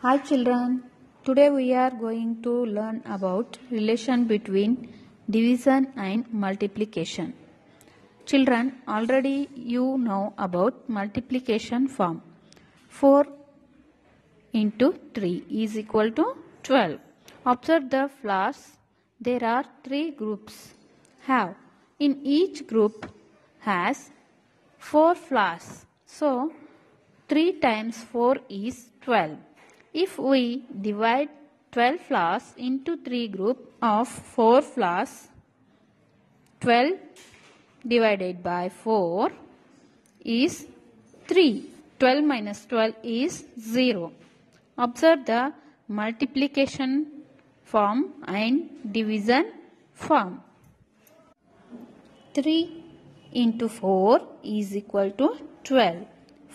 Hi children, today we are going to learn about relation between division and multiplication. Children, already you know about multiplication form. 4 into 3 is equal to 12. Observe the flowers. There are three groups. Have in each group has four flowers. So 3 times 4 is 12. If we divide 12 flowers into 3 group of 4 flowers, 12 divided by 4 is 3. 12 minus 12 is 0. Observe the multiplication form and division form. 3 into 4 is equal to 12.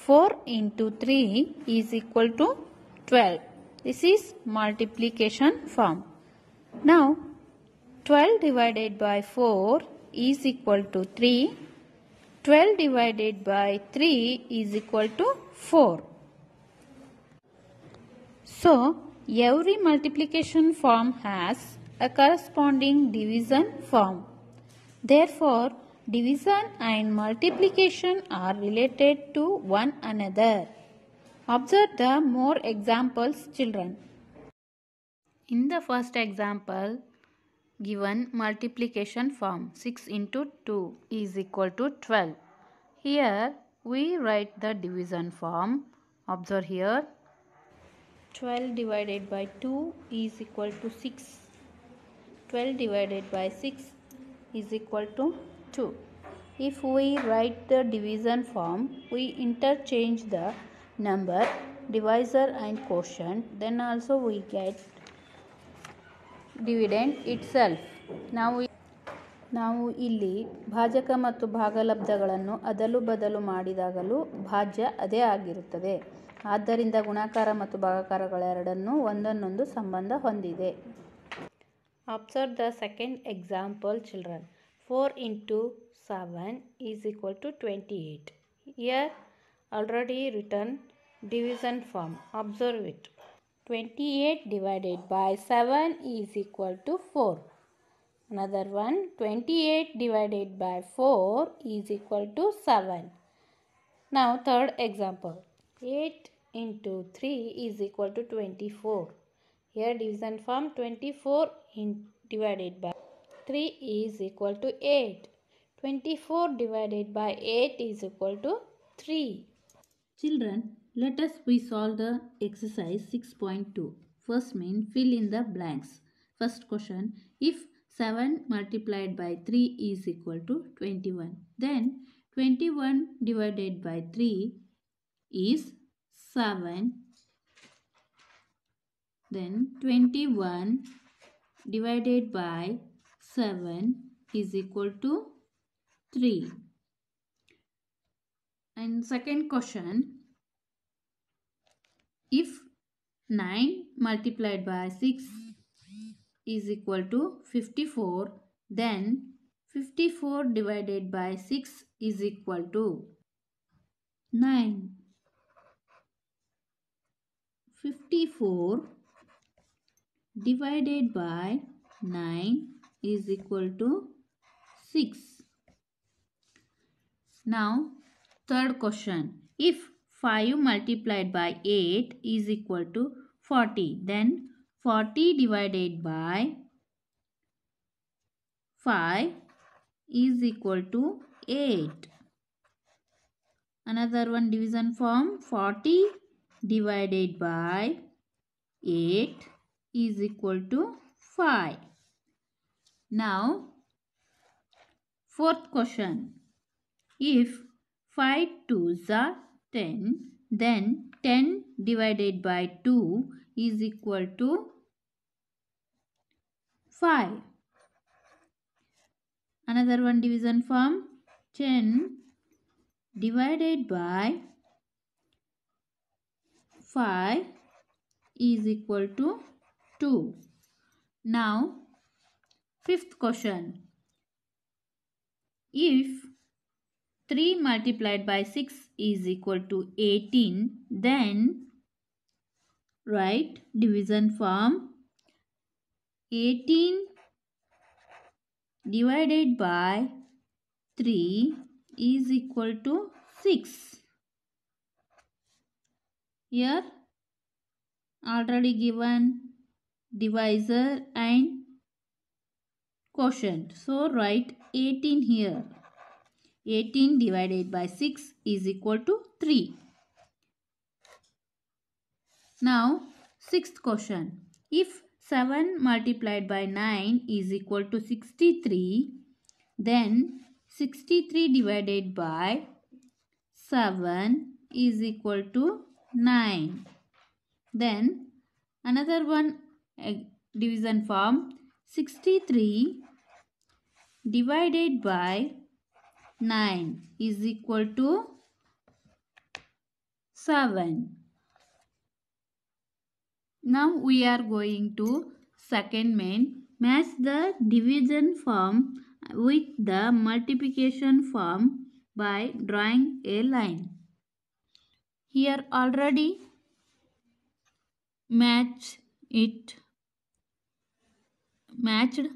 4 into 3 is equal to 12. This is multiplication form. Now 12 divided by 4 is equal to 3. 12 divided by 3 is equal to 4. So, every multiplication form has a corresponding division form. Therefore, division and multiplication are related to one another. Observe the more examples children. In the first example, given multiplication form 6 into 2 is equal to 12. Here we write the division form. Observe here 12 divided by 2 is equal to 6 12 divided by 6 is equal to 2 if we write the division form we interchange the number divisor and quotient then also we get dividend itself ನಾವು ನಾವು ಇಲ್ಲಿ ಭಾಜಕ ಮತ್ತು ಭಾಗಲಬ್ಧಗಳನ್ನು adalu badalu ಮಾಡಿದಾಗಲೂ ಭಾಜ್ಯ ಅದೇ ಆಗಿರುತ್ತದೆ ಆದ್ದರಿಂದ ಗುಣಾಕಾರ ಮತ್ತು ಭಾಗಕಾರಗಳೆರಡನ್ನೂ ಒಂದನ್ನೊಂದು ಸಂಬಂಧ ಹೊಂದಿದೆ observe the second example children four into seven is equal to twenty eight year already return division form observe it twenty eight divided by seven is equal to four another one twenty eight divided by four is equal to seven ನಾವು third example eight into 3 is equal to 24. Here division from 24 in, divided by 3 is equal to 8. 24 divided by 8 is equal to 3. Children, let us we solve the exercise 6.2. First mean fill in the blanks. First question, if 7 multiplied by 3 is equal to 21, then 21 divided by 3 is 7 then 21 divided by 7 is equal to 3 and second question if 9 multiplied by 6 is equal to 54 then 54 divided by 6 is equal to 9 54 divided by 9 is equal to 6. Now third question. If 5 multiplied by 8 is equal to 40 then 40 divided by 5 is equal to 8. Another one division form 40 divided by 8 is equal to 5. Now, fourth question. If 5 2s are 10, then 10 divided by 2 is equal to 5. Another one division from 10 divided by 5 is equal to 2. Now, fifth question. If 3 multiplied by 6 is equal to 18, then write division form 18 divided by 3 is equal to 6 here already given divisor and quotient so write 18 here 18 divided by 6 is equal to 3 now sixth question if 7 multiplied by 9 is equal to 63 then 63 divided by 7 is equal to 9. Then another one division form 63 divided by 9 is equal to 7. Now we are going to second main. Match the division form with the multiplication form by drawing a line here already match it matched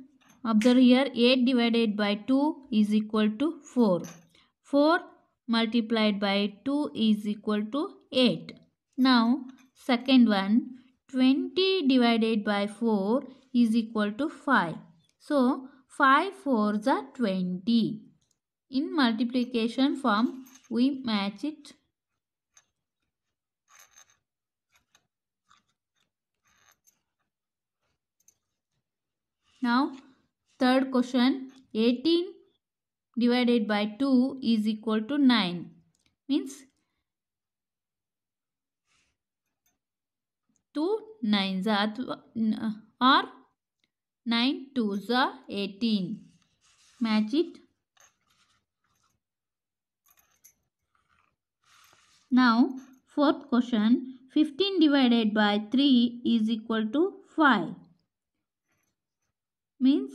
observe here 8 divided by 2 is equal to 4 4 multiplied by 2 is equal to 8 now second one 20 divided by 4 is equal to 5 so 5 fours are 20 in multiplication form we match it Now, third question 18 divided by 2 is equal to 9. Means 2 nines are, uh, or 9 twos are 18. Match it. Now, fourth question 15 divided by 3 is equal to 5 means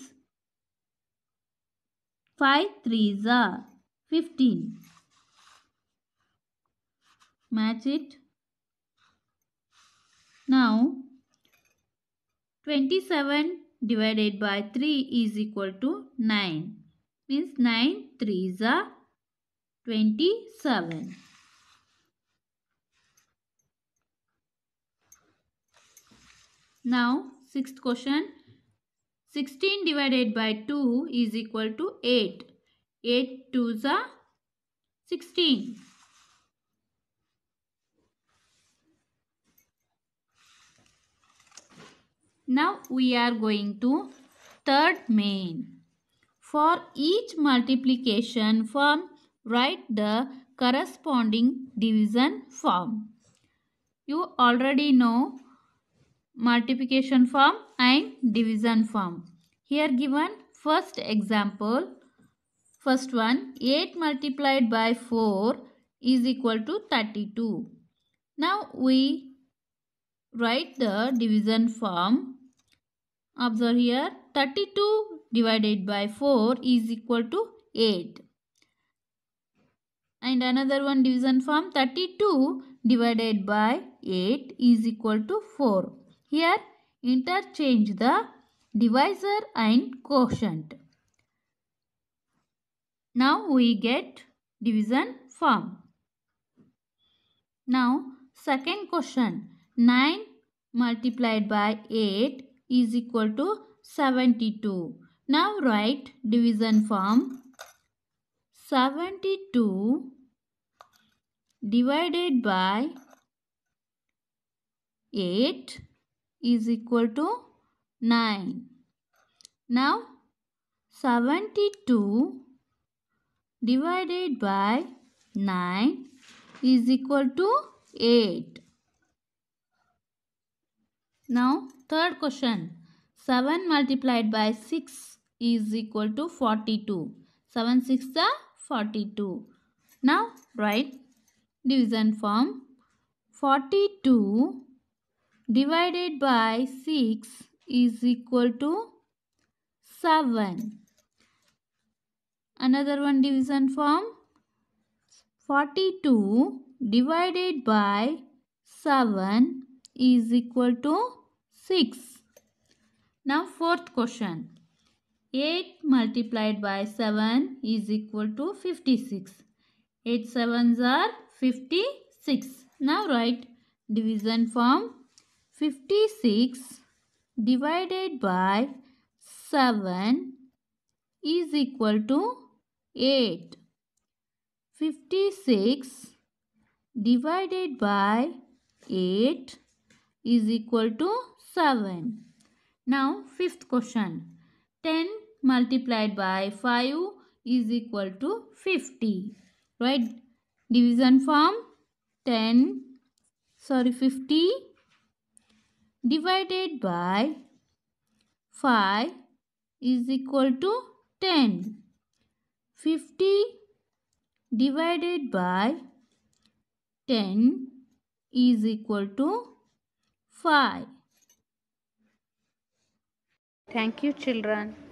5 threes are 15. Match it. Now 27 divided by 3 is equal to 9 means 9 threes are 27. Now, sixth question. 16 divided by 2 is equal to 8. 8 to the 16. Now we are going to third main. For each multiplication form, write the corresponding division form. You already know multiplication form and division form. Here given first example. First one 8 multiplied by 4 is equal to 32. Now we write the division form. Observe here 32 divided by 4 is equal to 8. And another one division form 32 divided by 8 is equal to 4. Here interchange the divisor and quotient. Now we get division form. Now second question 9 multiplied by 8 is equal to 72. Now write division form 72 divided by 8 is equal to 9. Now 72 divided by 9 is equal to 8. Now third question 7 multiplied by 6 is equal to 42. 7 6 is 42. Now write division form 42 divided by 6 is equal to 7. Another one division form 42 divided by 7 is equal to 6. Now fourth question. 8 multiplied by 7 is equal to 56. 8 sevens are 56. Now write division form 56 divided by 7 is equal to 8. 56 divided by 8 is equal to 7. Now fifth question. 10 multiplied by 5 is equal to 50. Right? Division form 10 sorry 50 divided by 5 is equal to 10. 50 divided by 10 is equal to 5. Thank you children.